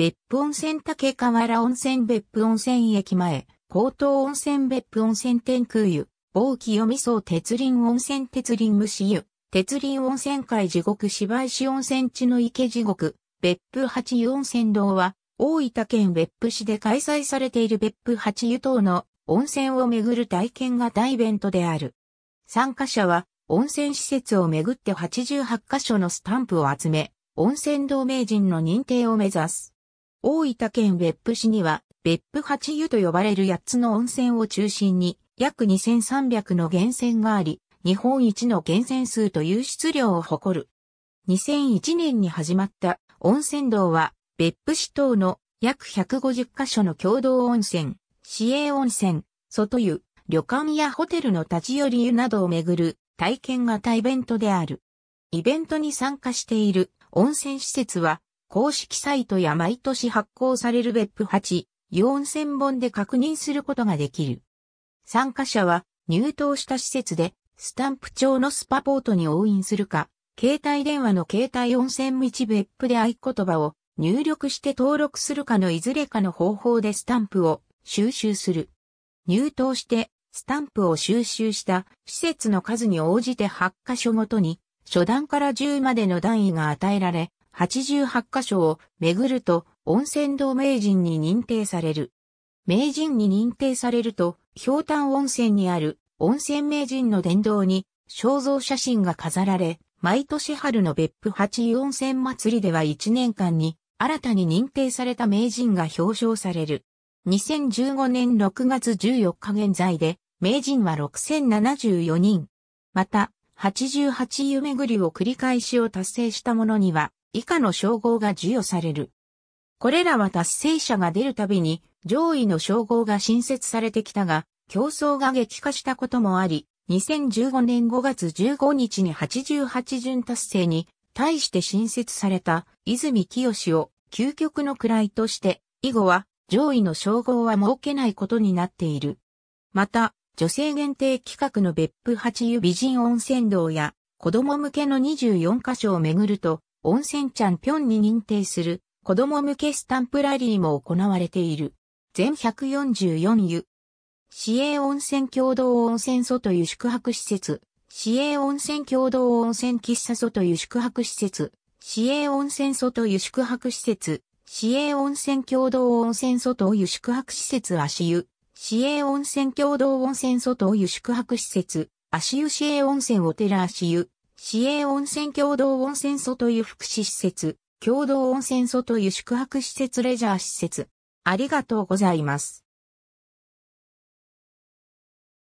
別府温泉竹河原温泉別府温泉駅前、高等温泉別府温泉天空湯、某清味噌鉄林温泉鉄林蒸し湯、鉄林温泉海地獄芝石温泉地の池地獄、別府八湯温泉堂は、大分県別府市で開催されている別府八湯等の温泉をめぐる体験大イベントである。参加者は温泉施設をめぐって88カ所のスタンプを集め、温泉同名人の認定を目指す。大分県別府市には、別府八湯と呼ばれる八つの温泉を中心に、約2300の源泉があり、日本一の源泉数と湧出量を誇る。2001年に始まった温泉道は、別府市等の約150カ所の共同温泉、市営温泉、外湯、旅館やホテルの立ち寄り湯などをめぐる体験型イベントである。イベントに参加している温泉施設は公式サイトや毎年発行される別府8、4000本で確認することができる。参加者は入党した施設でスタンプ帳のスパポートに応印するか、携帯電話の携帯温泉道別府で合言葉を入力して登録するかのいずれかの方法でスタンプを収集する。入党してスタンプを収集した施設の数に応じて8箇所ごとに初段から10までの段位が与えられ、88カ所を巡ると温泉道名人に認定される。名人に認定されると、氷炭温泉にある温泉名人の殿堂に肖像写真が飾られ、毎年春の別府八温泉祭りでは1年間に新たに認定された名人が表彰される。2015年6月14日現在で、名人は6074人。また、88湯巡りを繰り返しを達成した者には、以下の称号が授与される。これらは達成者が出るたびに上位の称号が新設されてきたが、競争が激化したこともあり、2015年5月15日に88巡達成に対して新設された泉清を究極の位として以後は上位の称号は設けないことになっている。また、女性限定企画の別府八湯美人温泉道や子供向けの24カ所を巡ると温泉チャンピオンに認定する子供向けスタンプラリーも行われている。全144湯。市営温泉共同温泉所という宿泊施設。市営温泉共同温泉喫茶所という宿泊施設。市営温泉所という宿泊施設。市営温泉共同温泉所という宿泊施設足湯。市営温泉共同温泉所という宿泊施設。足湯市営温泉お寺足湯。市営温泉共同温泉素という福祉施設、共同温泉素という宿泊施設レジャー施設。ありがとうございます。